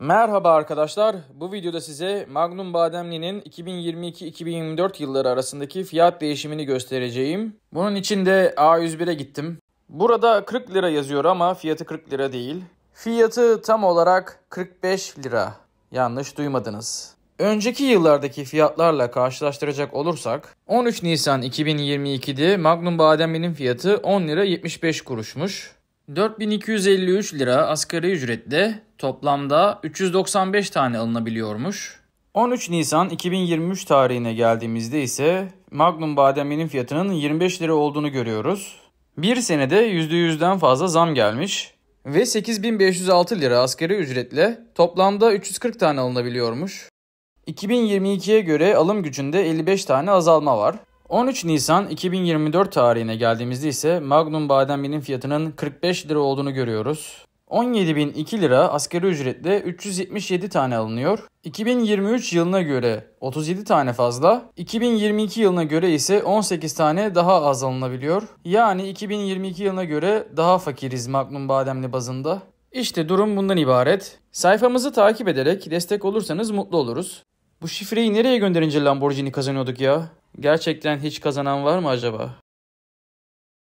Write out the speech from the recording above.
Merhaba arkadaşlar. Bu videoda size Magnum Bademli'nin 2022-2024 yılları arasındaki fiyat değişimini göstereceğim. Bunun için de A101'e gittim. Burada 40 lira yazıyor ama fiyatı 40 lira değil. Fiyatı tam olarak 45 lira. Yanlış duymadınız. Önceki yıllardaki fiyatlarla karşılaştıracak olursak 13 Nisan 2022'de Magnum Bademli'nin fiyatı 10 lira 75 kuruşmuş. 4253 lira asgari ücretle toplamda 395 tane alınabiliyormuş. 13 Nisan 2023 tarihine geldiğimizde ise Magnum bademinin fiyatının 25 lira olduğunu görüyoruz. Bir senede %100'den fazla zam gelmiş ve 8506 lira asgari ücretle toplamda 340 tane alınabiliyormuş. 2022'ye göre alım gücünde 55 tane azalma var. 13 Nisan 2024 tarihine geldiğimizde ise Magnum Bademli'nin fiyatının 45 lira olduğunu görüyoruz. 17.002 lira asgari ücretle 377 tane alınıyor. 2023 yılına göre 37 tane fazla, 2022 yılına göre ise 18 tane daha az alınabiliyor. Yani 2022 yılına göre daha fakiriz Magnum Bademli bazında. İşte durum bundan ibaret. Sayfamızı takip ederek destek olursanız mutlu oluruz. Bu şifreyi nereye gönderince Lamborghini kazanıyorduk ya? Gerçekten hiç kazanan var mı acaba?